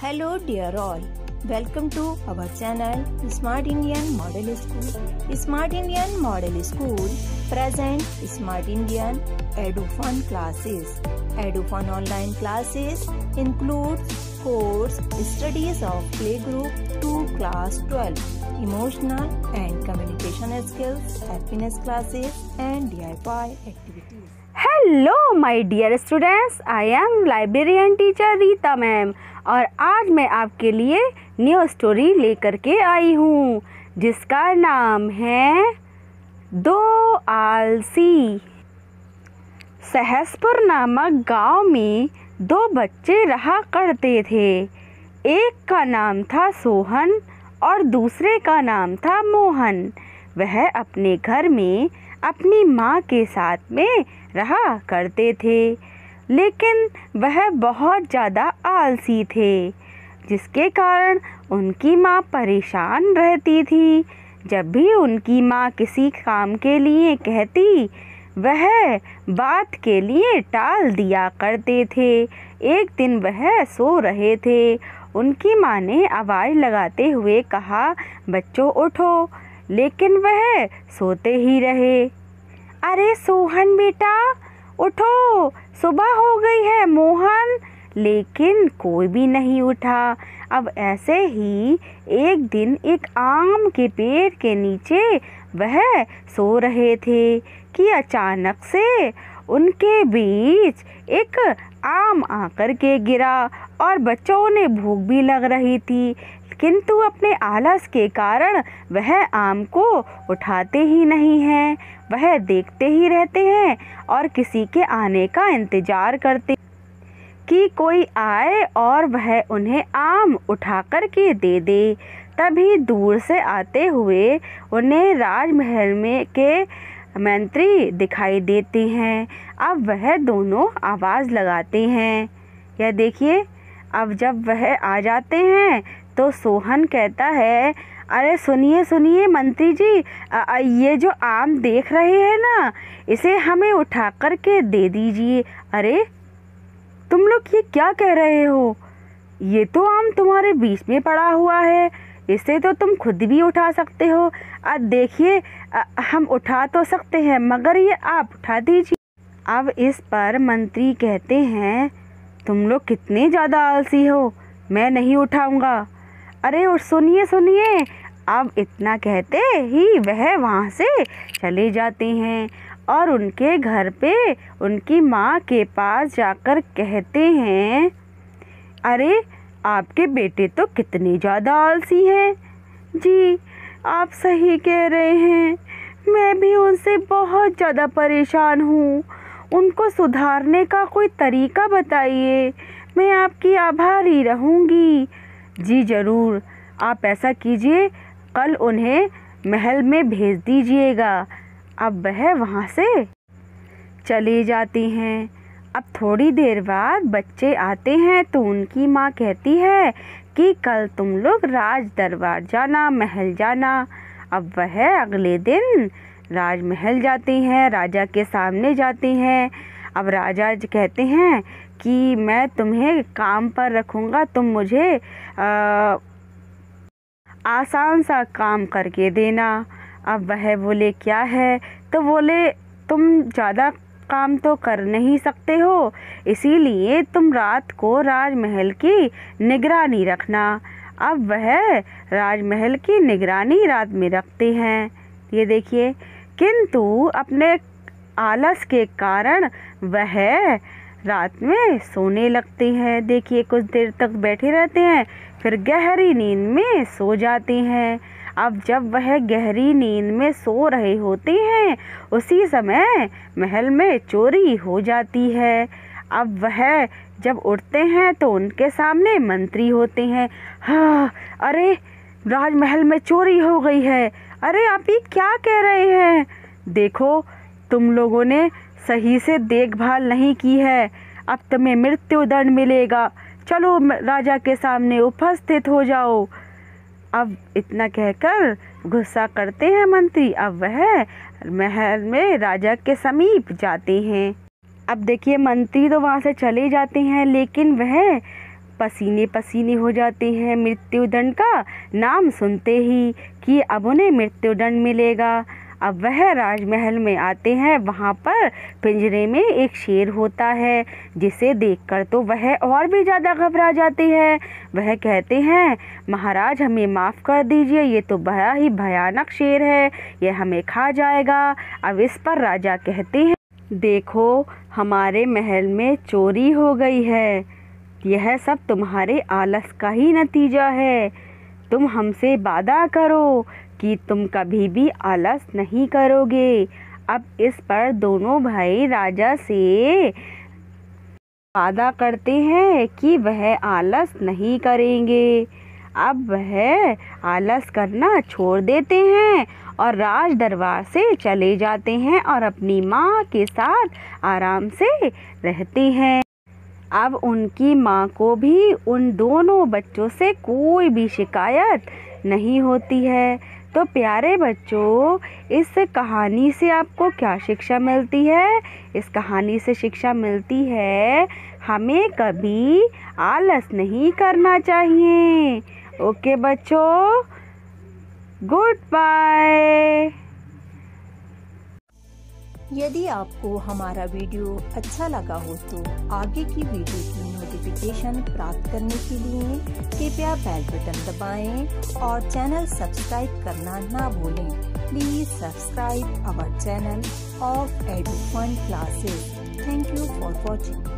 Hello dear all. Welcome to our channel Smart Indian Model School. Smart Indian Model School present Smart Indian EduFun classes. EduFun online classes includes course studies of playgroup to class 12, emotional and communication skills, happiness classes and DIY activities. Hello my dear students I am librarian teacher Rita ma'am और आज मैं आपके लिए new story लेकर के आई हूँ जिसका नाम है दो आलसी सहसपुर नामक गांव में दो बच्चे रहा करते थे एक का नाम था सोहन और दूसरे का नाम था मोहन वह अपने घर में अपनी माँ के साथ में रहा करते थे लेकिन वह बहुत ज़्यादा आलसी थे जिसके कारण उनकी माँ परेशान रहती थी जब भी उनकी माँ किसी काम के लिए कहती वह बात के लिए टाल दिया करते थे एक दिन वह सो रहे थे उनकी माँ ने आवाज़ लगाते हुए कहा बच्चों उठो लेकिन वह सोते ही रहे अरे सोहन बेटा उठो सुबह हो गई है मोहन लेकिन कोई भी नहीं उठा अब ऐसे ही एक दिन एक आम के पेड़ के नीचे वह सो रहे थे कि अचानक से उनके बीच एक आम आकर के गिरा और बच्चों ने भूख भी लग रही थी किंतु अपने आलस के कारण वह आम को उठाते ही नहीं हैं वह देखते ही रहते हैं और किसी के आने का इंतज़ार करते कि कोई आए और वह उन्हें आम उठा कर के दे दे तभी दूर से आते हुए उन्हें राजमहल में के मंत्री दिखाई देते हैं अब वह दोनों आवाज़ लगाते हैं यह देखिए अब जब वह आ जाते हैं तो सोहन कहता है अरे सुनिए सुनिए मंत्री जी आ, ये जो आम देख रहे हैं ना इसे हमें उठा कर के दे दीजिए अरे तुम लोग ये क्या कह रहे हो ये तो आम तुम्हारे बीच में पड़ा हुआ है इसे तो तुम खुद भी उठा सकते हो देखिए हम उठा तो सकते हैं मगर ये आप उठा दीजिए अब इस पर मंत्री कहते हैं तुम लोग कितने ज़्यादा आलसी हो मैं नहीं उठाऊंगा अरे और सुनिए सुनिए अब इतना कहते ही वह वहाँ से चले जाते हैं और उनके घर पे उनकी माँ के पास जाकर कहते हैं अरे आपके बेटे तो कितने ज़्यादा आलसी हैं जी आप सही कह रहे हैं मैं भी उनसे बहुत ज़्यादा परेशान हूँ उनको सुधारने का कोई तरीका बताइए मैं आपकी आभारी रहूँगी जी ज़रूर आप ऐसा कीजिए कल उन्हें महल में भेज दीजिएगा अब वह वहाँ से चली जाती हैं अब थोड़ी देर बाद बच्चे आते हैं तो उनकी माँ कहती है कि कल तुम लोग राज दरबार जाना महल जाना अब वह अगले दिन राजमहल जाती हैं राजा के सामने जाती हैं अब राजा कहते हैं कि मैं तुम्हें काम पर रखूँगा तुम मुझे आ, आसान सा काम करके देना अब वह बोले क्या है तो बोले तुम ज़्यादा काम तो कर नहीं सकते हो इसीलिए तुम रात को राजमहल की निगरानी रखना अब वह राजमहल की निगरानी रात में रखते हैं ये देखिए किंतु अपने आलस के कारण वह रात में सोने लगते हैं देखिए कुछ देर तक बैठे रहते हैं फिर गहरी नींद में सो जाते हैं अब जब वह गहरी नींद में सो रहे होते हैं उसी समय महल में चोरी हो जाती है अब वह जब उठते हैं तो उनके सामने मंत्री होते हैं हाँ अरे राजमहल में चोरी हो गई है अरे आप ये क्या कह रहे हैं देखो तुम लोगों ने सही से देखभाल नहीं की है अब तुम्हें मृत्युदंड मिलेगा चलो राजा के सामने उपस्थित हो जाओ अब इतना कहकर गुस्सा करते हैं मंत्री अब वह महल में राजा के समीप जाते हैं अब देखिए मंत्री तो वहाँ से चले जाते हैं लेकिन वह पसीने पसीने हो जाते हैं मृत्युदंड का नाम सुनते ही कि अब उन्हें मृत्युदंड मिलेगा अब वह राजमहल में आते हैं वहाँ पर पिंजरे में एक शेर होता है जिसे देखकर तो वह और भी ज़्यादा घबरा जाती है वह कहते हैं महाराज हमें माफ़ कर दीजिए ये तो बड़ा ही भयानक शेर है यह हमें खा जाएगा अब इस पर राजा कहते हैं देखो हमारे महल में चोरी हो गई है यह सब तुम्हारे आलस का ही नतीजा है तुम हमसे वादा करो कि तुम कभी भी आलस नहीं करोगे अब इस पर दोनों भाई राजा से वादा करते हैं कि वह आलस नहीं करेंगे अब वह आलस करना छोड़ देते हैं और राज दरबार से चले जाते हैं और अपनी माँ के साथ आराम से रहते हैं अब उनकी माँ को भी उन दोनों बच्चों से कोई भी शिकायत नहीं होती है तो प्यारे बच्चों इस कहानी से आपको क्या शिक्षा मिलती है इस कहानी से शिक्षा मिलती है हमें कभी आलस नहीं करना चाहिए ओके बच्चों गुड बाय यदि आपको हमारा वीडियो अच्छा लगा हो तो आगे की वीडियो की नोटिफिकेशन प्राप्त करने के लिए कृपया बेल बटन दबाएं और चैनल सब्सक्राइब करना ना भूलें please subscribe our channel of Edu Classes thank you for watching